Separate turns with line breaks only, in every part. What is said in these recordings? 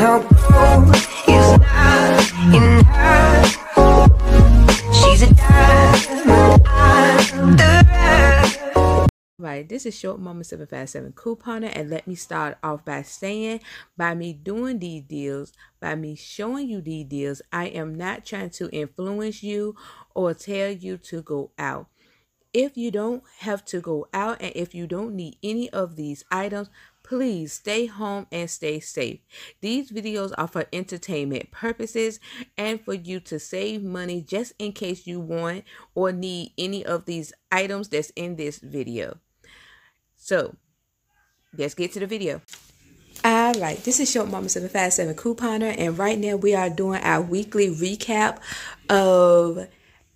gold is not in her. She's a diamond. Right, this is short moment 757 couponer, and let me start off by saying by me doing these deals, by me showing you these deals, I am not trying to influence you or tell you to go out. If you don't have to go out and if you don't need any of these items, Please stay home and stay safe. These videos are for entertainment purposes and for you to save money just in case you want or need any of these items that's in this video. So let's get to the video. All right, this is Short Mama 757 Couponer, and right now we are doing our weekly recap of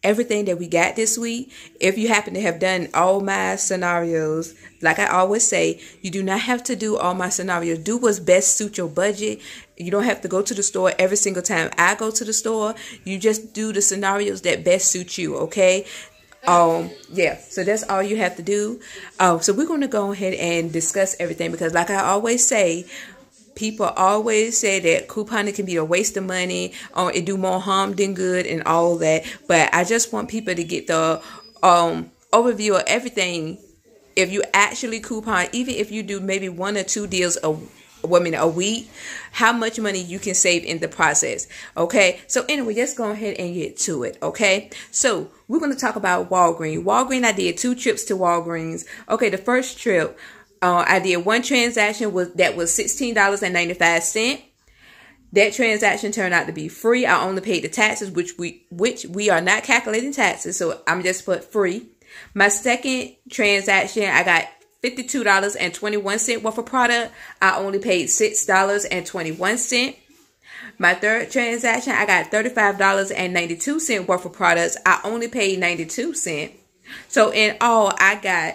everything that we got this week. If you happen to have done all my scenarios, like I always say, you do not have to do all my scenarios. Do what's best suit your budget. You don't have to go to the store every single time I go to the store. You just do the scenarios that best suit you, okay? Um, yeah, so that's all you have to do. Um, so we're going to go ahead and discuss everything because, like I always say, people always say that couponing can be a waste of money or it do more harm than good and all that but i just want people to get the um, overview of everything if you actually coupon even if you do maybe one or two deals a I mean, a week, how much money you can save in the process. Okay. So anyway, let's go ahead and get to it. Okay. So we're going to talk about Walgreens. Walgreens, I did two trips to Walgreens. Okay. The first trip, uh, I did one transaction was that was sixteen dollars and ninety five cent. That transaction turned out to be free. I only paid the taxes, which we which we are not calculating taxes, so I'm just put free. My second transaction, I got fifty two dollars and twenty one cent worth of product. I only paid six dollars and twenty one cent. My third transaction, I got $35.92 worth of products. I only paid 92 cents. So in all, I got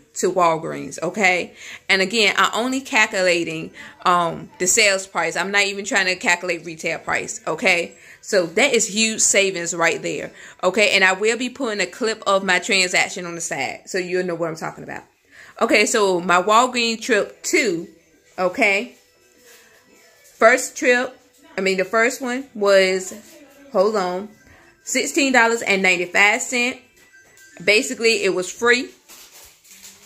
to Walgreens, okay? And again, I'm only calculating um, the sales price. I'm not even trying to calculate retail price, okay? So that is huge savings right there, okay? And I will be putting a clip of my transaction on the side so you'll know what I'm talking about. Okay, so my Walgreens trip two, okay? First trip, I mean the first one was, hold on, $16.95. Basically, it was free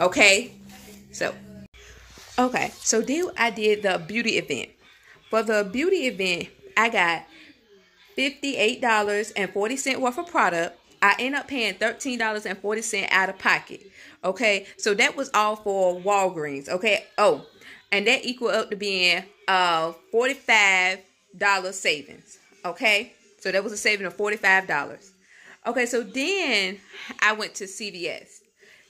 Okay? So, okay. So then I did the beauty event. For the beauty event, I got $58.40 worth of product. I end up paying $13.40 out of pocket. Okay, so that was all for Walgreens. Okay, oh, and that equal up to being uh $45 savings. Okay, so that was a saving of $45. Okay, so then I went to CVS.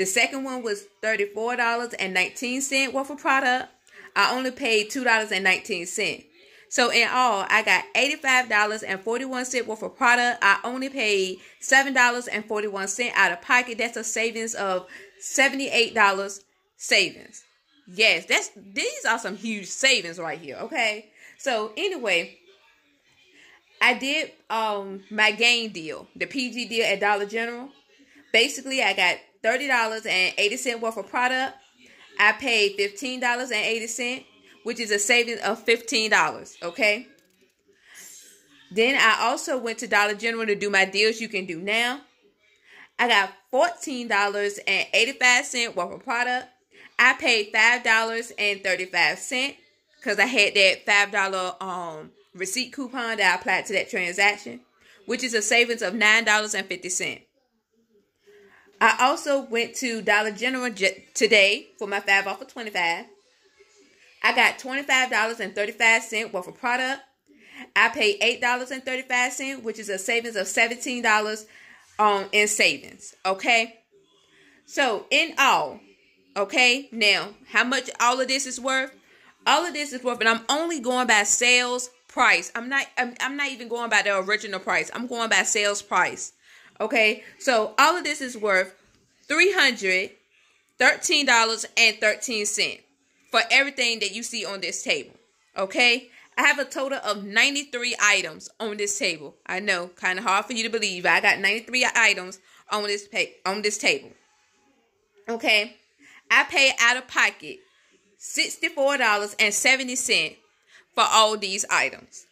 The second one was $34.19 worth of product. I only paid $2.19. So in all, I got $85.41 worth of product. I only paid $7.41 out of pocket. That's a savings of $78 savings. Yes, that's these are some huge savings right here, okay? So anyway, I did um my game deal, the PG deal at Dollar General. Basically, I got $30.80 worth of product. I paid $15.80, which is a savings of $15, okay? Then I also went to Dollar General to do my deals you can do now. I got $14.85 worth of product. I paid $5.35 because I had that $5 um, receipt coupon that I applied to that transaction, which is a savings of $9.50. I also went to Dollar General j- today for my 5 off of 25. I got $25.35 worth of product. I paid $8.35, which is a savings of $17 um, in savings. Okay. So, in all, okay, now how much all of this is worth? All of this is worth, and I'm only going by sales price. I'm not I'm, I'm not even going by the original price. I'm going by sales price. Okay, so all of this is worth $313.13 for everything that you see on this table. Okay, I have a total of 93 items on this table. I know, kind of hard for you to believe. I got 93 items on this on this table. Okay, I pay out of pocket $64.70 for all these items,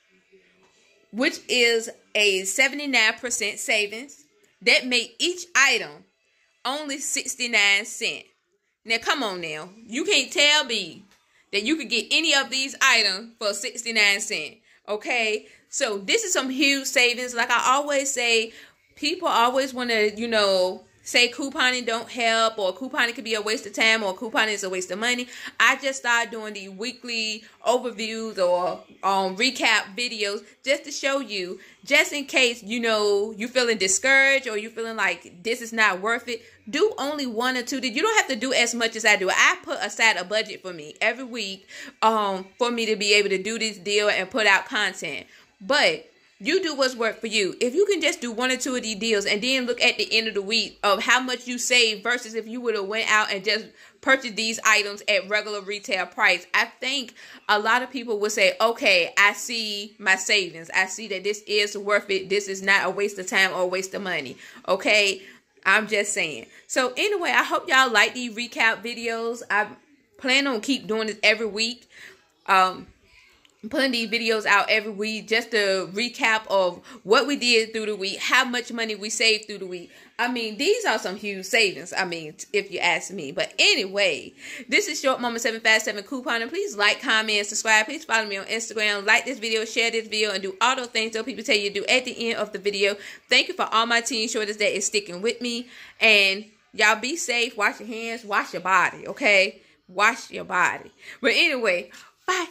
which is a 79% savings that make each item only 69 cents. Now come on now. You can't tell me that you could get any of these items for 69 cents. Okay? So this is some huge savings. Like I always say, people always want to, you know, say couponing don't help or couponing could be a waste of time or couponing is a waste of money i just started doing the weekly overviews or um, recap videos just to show you just in case you know you feeling discouraged or you feeling like this is not worth it do only one or two you don't have to do as much as i do i put aside a budget for me every week um, for me to be able to do this deal and put out content but you do what's work for you. If you can just do one or two of these deals and then look at the end of the week of how much you save versus if you would have went out and just purchased these items at regular retail price, I think a lot of people would say, okay, I see my savings. I see that this is worth it. This is not a waste of time or a waste of money. Okay. I'm just saying. So anyway, I hope y'all like these recap videos. I plan on keep doing this every week. Um, putting these videos out every week just a recap of what we did through the week how much money we saved through the week i mean these are some huge savings i mean if you ask me but anyway this is short moment 757 coupon and please like comment subscribe please follow me on instagram like this video share this video and do all those things that people tell you to do at the end of the video thank you for all my teen shorters that is sticking with me and y'all be safe wash your hands wash your body okay wash your body but anyway bye